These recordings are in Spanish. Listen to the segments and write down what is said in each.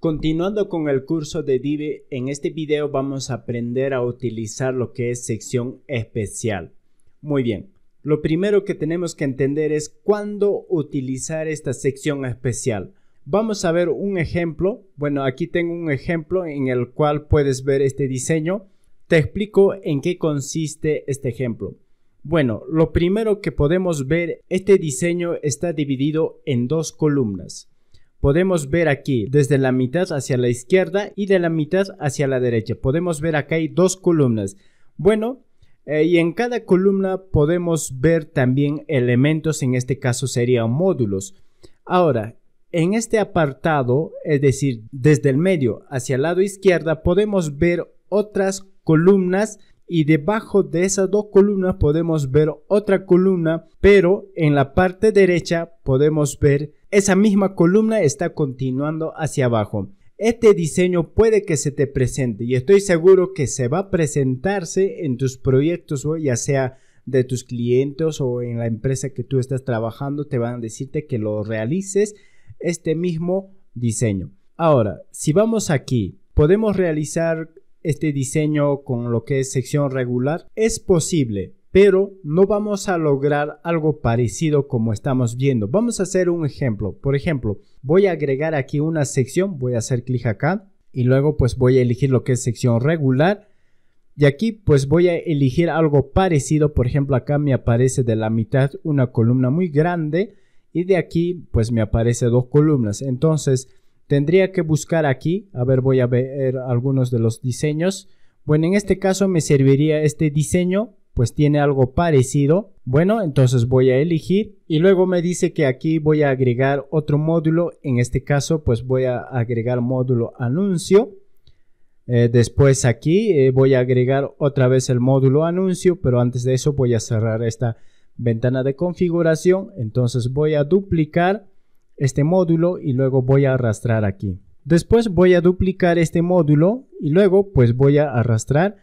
Continuando con el curso de Dive, en este video vamos a aprender a utilizar lo que es sección especial. Muy bien, lo primero que tenemos que entender es cuándo utilizar esta sección especial. Vamos a ver un ejemplo. Bueno, aquí tengo un ejemplo en el cual puedes ver este diseño. Te explico en qué consiste este ejemplo. Bueno, lo primero que podemos ver, este diseño está dividido en dos columnas podemos ver aquí desde la mitad hacia la izquierda y de la mitad hacia la derecha. Podemos ver acá hay dos columnas. Bueno, eh, y en cada columna podemos ver también elementos, en este caso serían módulos. Ahora, en este apartado, es decir, desde el medio hacia el lado izquierda, podemos ver otras columnas y debajo de esas dos columnas podemos ver otra columna, pero en la parte derecha podemos ver esa misma columna está continuando hacia abajo. Este diseño puede que se te presente y estoy seguro que se va a presentarse en tus proyectos, ya sea de tus clientes o en la empresa que tú estás trabajando, te van a decirte que lo realices este mismo diseño. Ahora, si vamos aquí, podemos realizar este diseño con lo que es sección regular. Es posible, pero no vamos a lograr algo parecido como estamos viendo. Vamos a hacer un ejemplo. Por ejemplo, voy a agregar aquí una sección, voy a hacer clic acá y luego pues voy a elegir lo que es sección regular. Y aquí pues voy a elegir algo parecido, por ejemplo acá me aparece de la mitad una columna muy grande y de aquí pues me aparece dos columnas. Entonces tendría que buscar aquí, a ver voy a ver algunos de los diseños. Bueno en este caso me serviría este diseño pues tiene algo parecido. Bueno, entonces voy a elegir y luego me dice que aquí voy a agregar otro módulo. En este caso, pues voy a agregar módulo anuncio. Eh, después aquí eh, voy a agregar otra vez el módulo anuncio, pero antes de eso voy a cerrar esta ventana de configuración. Entonces voy a duplicar este módulo y luego voy a arrastrar aquí. Después voy a duplicar este módulo y luego pues voy a arrastrar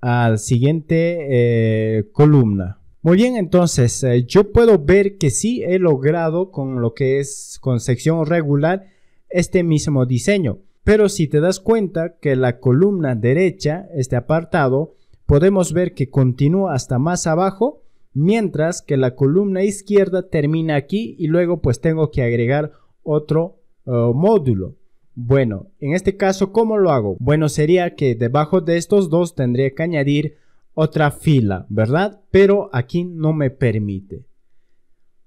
al siguiente eh, columna. Muy bien, entonces eh, yo puedo ver que sí he logrado con lo que es con sección regular este mismo diseño. Pero si te das cuenta que la columna derecha, este apartado, podemos ver que continúa hasta más abajo, mientras que la columna izquierda termina aquí y luego pues tengo que agregar otro eh, módulo. Bueno, en este caso, ¿cómo lo hago? Bueno, sería que debajo de estos dos tendría que añadir otra fila, ¿verdad? Pero aquí no me permite.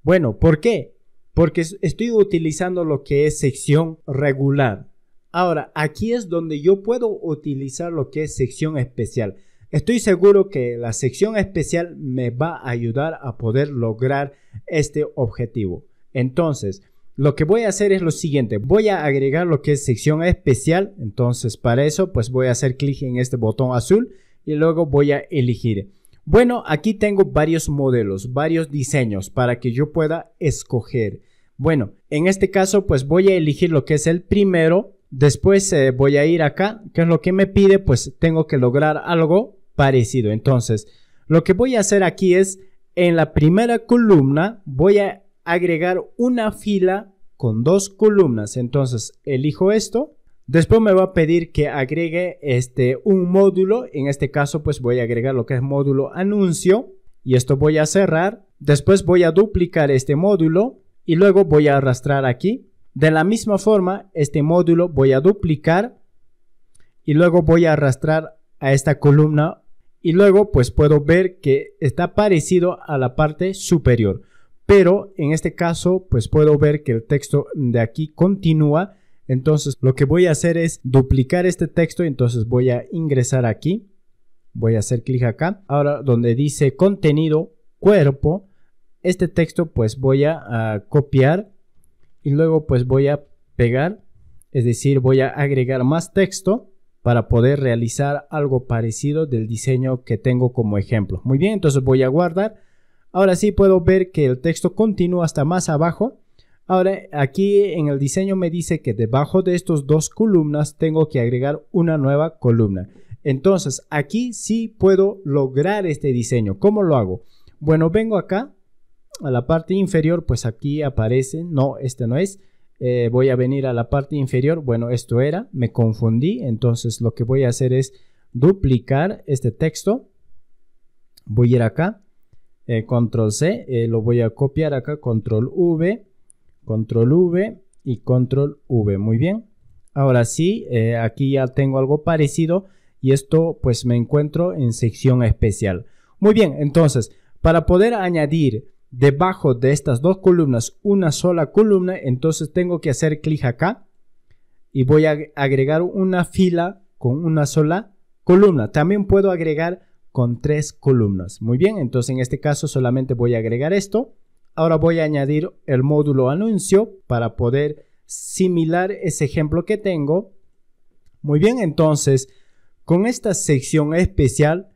Bueno, ¿por qué? Porque estoy utilizando lo que es sección regular. Ahora, aquí es donde yo puedo utilizar lo que es sección especial. Estoy seguro que la sección especial me va a ayudar a poder lograr este objetivo. Entonces, lo que voy a hacer es lo siguiente, voy a agregar lo que es sección especial, entonces para eso pues voy a hacer clic en este botón azul y luego voy a elegir. Bueno, aquí tengo varios modelos, varios diseños para que yo pueda escoger. Bueno, en este caso pues voy a elegir lo que es el primero, después eh, voy a ir acá, que es lo que me pide, pues tengo que lograr algo parecido. Entonces, lo que voy a hacer aquí es, en la primera columna voy a agregar una fila con dos columnas. Entonces elijo esto. Después me va a pedir que agregue este, un módulo. En este caso pues voy a agregar lo que es módulo anuncio. Y esto voy a cerrar. Después voy a duplicar este módulo y luego voy a arrastrar aquí. De la misma forma este módulo voy a duplicar y luego voy a arrastrar a esta columna y luego pues puedo ver que está parecido a la parte superior pero en este caso pues puedo ver que el texto de aquí continúa. Entonces lo que voy a hacer es duplicar este texto, entonces voy a ingresar aquí, voy a hacer clic acá. Ahora donde dice contenido cuerpo, este texto pues voy a, copiar y luego pues voy a pegar, es decir, voy a agregar más texto para poder realizar algo parecido del diseño que tengo como ejemplo. Muy bien, entonces voy a guardar. Ahora sí puedo ver que el texto continúa hasta más abajo. Ahora aquí en el diseño me dice que debajo de estos dos columnas tengo que agregar una nueva columna. Entonces aquí sí puedo lograr este diseño. ¿Cómo lo hago? Bueno, vengo acá a la parte inferior, pues aquí aparece, no, este no es. Eh, voy a venir a la parte inferior, bueno, esto era, me confundí, entonces lo que voy a hacer es duplicar este texto. Voy a ir acá eh, control C, eh, lo voy a copiar acá, control V, control V y control V, muy bien. Ahora sí, eh, aquí ya tengo algo parecido y esto pues me encuentro en sección especial. Muy bien, entonces, para poder añadir debajo de estas dos columnas una sola columna, entonces tengo que hacer clic acá y voy a agregar una fila con una sola columna. También puedo agregar con tres columnas. Muy bien, entonces en este caso solamente voy a agregar esto. Ahora voy a añadir el módulo anuncio para poder similar ese ejemplo que tengo. Muy bien, entonces con esta sección especial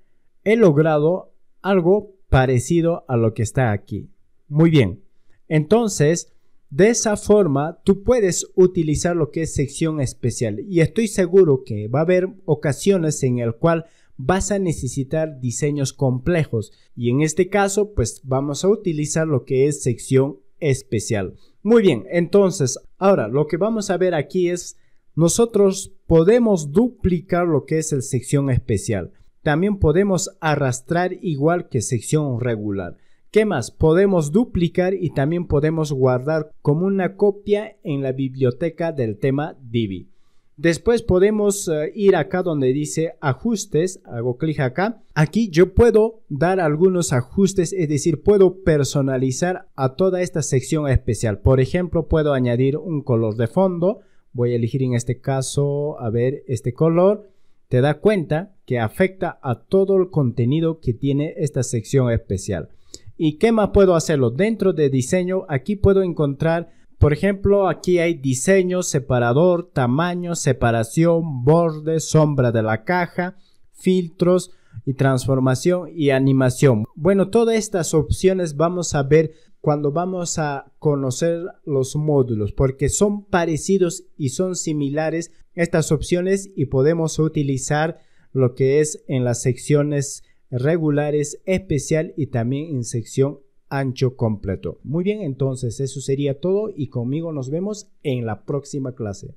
he logrado algo parecido a lo que está aquí. Muy bien, entonces de esa forma tú puedes utilizar lo que es sección especial y estoy seguro que va a haber ocasiones en el cual vas a necesitar diseños complejos y en este caso pues vamos a utilizar lo que es sección especial. Muy bien, entonces ahora lo que vamos a ver aquí es nosotros podemos duplicar lo que es el sección especial. También podemos arrastrar igual que sección regular. ¿Qué más? Podemos duplicar y también podemos guardar como una copia en la biblioteca del tema Divi. Después podemos eh, ir acá donde dice ajustes, hago clic acá. Aquí yo puedo dar algunos ajustes, es decir, puedo personalizar a toda esta sección especial. Por ejemplo, puedo añadir un color de fondo. Voy a elegir en este caso, a ver, este color. Te da cuenta que afecta a todo el contenido que tiene esta sección especial. ¿Y qué más puedo hacerlo? Dentro de diseño, aquí puedo encontrar por ejemplo, aquí hay diseño, separador, tamaño, separación, borde, sombra de la caja, filtros y transformación y animación. Bueno, todas estas opciones vamos a ver cuando vamos a conocer los módulos porque son parecidos y son similares estas opciones y podemos utilizar lo que es en las secciones regulares, especial y también en sección ancho completo. Muy bien, entonces eso sería todo y conmigo nos vemos en la próxima clase.